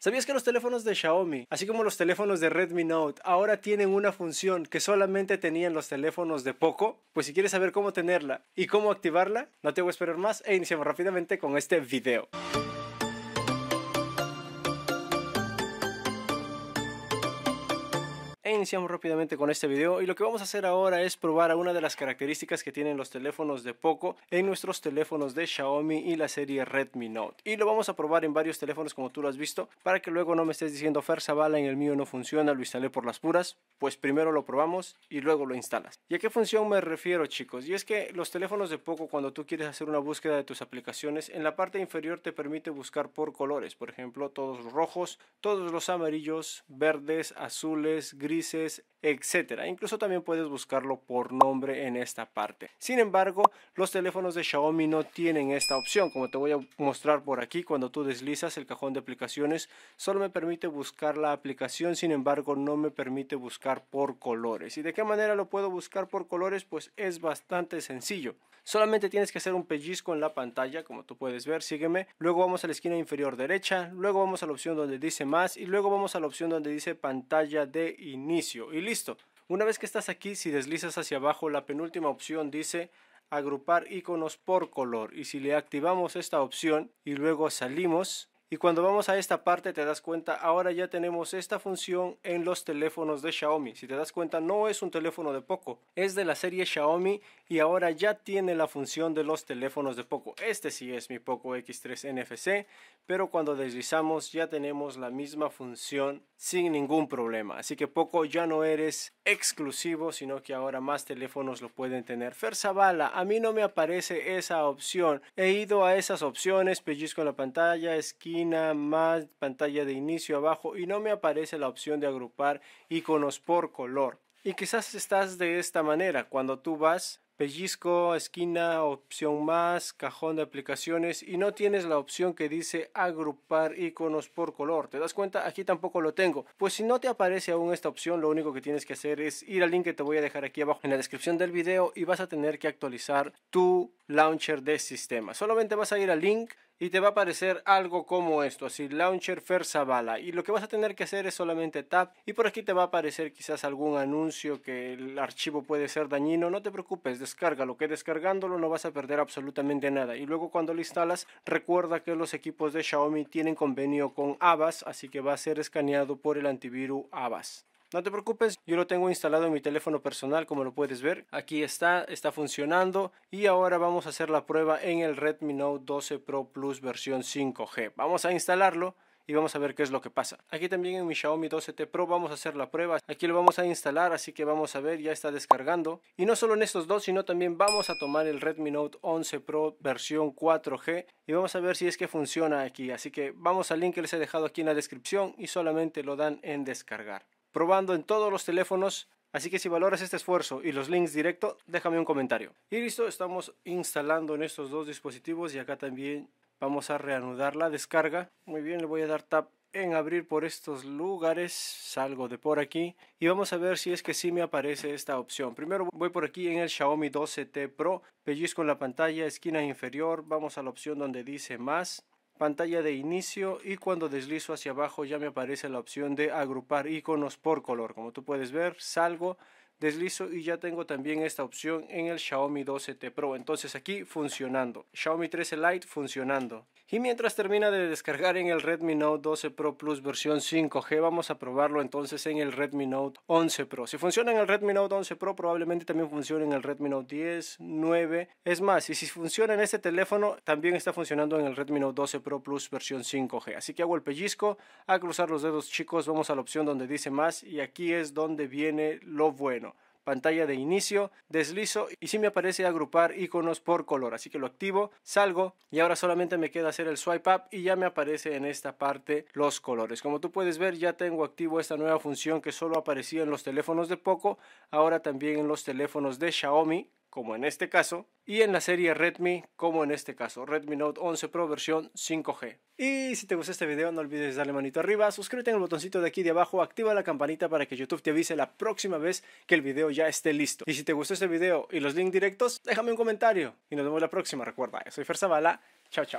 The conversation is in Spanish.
¿Sabías que los teléfonos de Xiaomi, así como los teléfonos de Redmi Note, ahora tienen una función que solamente tenían los teléfonos de Poco? Pues si quieres saber cómo tenerla y cómo activarla, no te voy a esperar más e iniciamos rápidamente con este video. E iniciamos rápidamente con este video y lo que vamos a hacer ahora es probar una de las características que tienen los teléfonos de Poco en nuestros teléfonos de Xiaomi y la serie Redmi Note y lo vamos a probar en varios teléfonos como tú lo has visto para que luego no me estés diciendo Fer bala en el mío no funciona, lo instalé por las puras pues primero lo probamos y luego lo instalas. ¿Y a qué función me refiero chicos? Y es que los teléfonos de Poco cuando tú quieres hacer una búsqueda de tus aplicaciones en la parte inferior te permite buscar por colores, por ejemplo todos los rojos, todos los amarillos, verdes, azules, grises etcétera etc. Incluso también puedes buscarlo por nombre en esta parte. Sin embargo, los teléfonos de Xiaomi no tienen esta opción. Como te voy a mostrar por aquí, cuando tú deslizas el cajón de aplicaciones, solo me permite buscar la aplicación, sin embargo, no me permite buscar por colores. ¿Y de qué manera lo puedo buscar por colores? Pues es bastante sencillo. Solamente tienes que hacer un pellizco en la pantalla, como tú puedes ver, sígueme. Luego vamos a la esquina inferior derecha, luego vamos a la opción donde dice más y luego vamos a la opción donde dice pantalla de inicio inicio y listo. Una vez que estás aquí, si deslizas hacia abajo, la penúltima opción dice agrupar iconos por color y si le activamos esta opción y luego salimos, y cuando vamos a esta parte te das cuenta, ahora ya tenemos esta función en los teléfonos de Xiaomi. Si te das cuenta, no es un teléfono de Poco, es de la serie Xiaomi y ahora ya tiene la función de los teléfonos de Poco. Este sí es mi Poco X3 NFC, pero cuando deslizamos ya tenemos la misma función sin ningún problema. Así que Poco ya no eres exclusivo, sino que ahora más teléfonos lo pueden tener. Fersabala, a mí no me aparece esa opción. He ido a esas opciones, pellizco en la pantalla, esquina más pantalla de inicio abajo y no me aparece la opción de agrupar iconos por color. Y quizás estás de esta manera cuando tú vas pellizco, esquina, opción más, cajón de aplicaciones y no tienes la opción que dice agrupar iconos por color. ¿Te das cuenta? Aquí tampoco lo tengo. Pues si no te aparece aún esta opción, lo único que tienes que hacer es ir al link que te voy a dejar aquí abajo en la descripción del video y vas a tener que actualizar tu launcher de sistema. Solamente vas a ir al link y te va a aparecer algo como esto, así Launcher Fersabala. Y lo que vas a tener que hacer es solamente tap y por aquí te va a aparecer quizás algún anuncio que el archivo puede ser dañino. No te preocupes, descárgalo, que descargándolo no vas a perder absolutamente nada. Y luego cuando lo instalas, recuerda que los equipos de Xiaomi tienen convenio con Abbas, así que va a ser escaneado por el antivirus Abbas. No te preocupes, yo lo tengo instalado en mi teléfono personal como lo puedes ver. Aquí está, está funcionando y ahora vamos a hacer la prueba en el Redmi Note 12 Pro Plus versión 5G. Vamos a instalarlo y vamos a ver qué es lo que pasa. Aquí también en mi Xiaomi 12T Pro vamos a hacer la prueba. Aquí lo vamos a instalar, así que vamos a ver, ya está descargando. Y no solo en estos dos, sino también vamos a tomar el Redmi Note 11 Pro versión 4G y vamos a ver si es que funciona aquí. Así que vamos al link que les he dejado aquí en la descripción y solamente lo dan en descargar probando en todos los teléfonos. Así que si valoras este esfuerzo y los links directo, déjame un comentario. Y listo, estamos instalando en estos dos dispositivos y acá también vamos a reanudar la descarga. Muy bien, le voy a dar tap en abrir por estos lugares, salgo de por aquí y vamos a ver si es que sí me aparece esta opción. Primero voy por aquí en el Xiaomi 12T Pro, pellizco en la pantalla, esquina inferior, vamos a la opción donde dice más, pantalla de inicio y cuando deslizo hacia abajo ya me aparece la opción de agrupar iconos por color. Como tú puedes ver, salgo deslizo y ya tengo también esta opción en el Xiaomi 12T Pro. Entonces aquí funcionando. Xiaomi 13 Lite funcionando. Y mientras termina de descargar en el Redmi Note 12 Pro Plus versión 5G, vamos a probarlo entonces en el Redmi Note 11 Pro. Si funciona en el Redmi Note 11 Pro, probablemente también funcione en el Redmi Note 10, 9. Es más, y si funciona en este teléfono, también está funcionando en el Redmi Note 12 Pro Plus versión 5G. Así que hago el pellizco, a cruzar los dedos chicos, vamos a la opción donde dice más y aquí es donde viene lo bueno pantalla de inicio, deslizo y si me aparece agrupar iconos por color, así que lo activo, salgo y ahora solamente me queda hacer el swipe up y ya me aparece en esta parte los colores. Como tú puedes ver ya tengo activo esta nueva función que solo aparecía en los teléfonos de Poco, ahora también en los teléfonos de Xiaomi como en este caso, y en la serie Redmi, como en este caso, Redmi Note 11 Pro versión 5G. Y si te gustó este video, no olvides darle manito arriba, suscríbete en el botoncito de aquí de abajo, activa la campanita para que YouTube te avise la próxima vez que el video ya esté listo. Y si te gustó este video y los links directos, déjame un comentario y nos vemos la próxima. Recuerda, soy Fer Zavala, chao chao.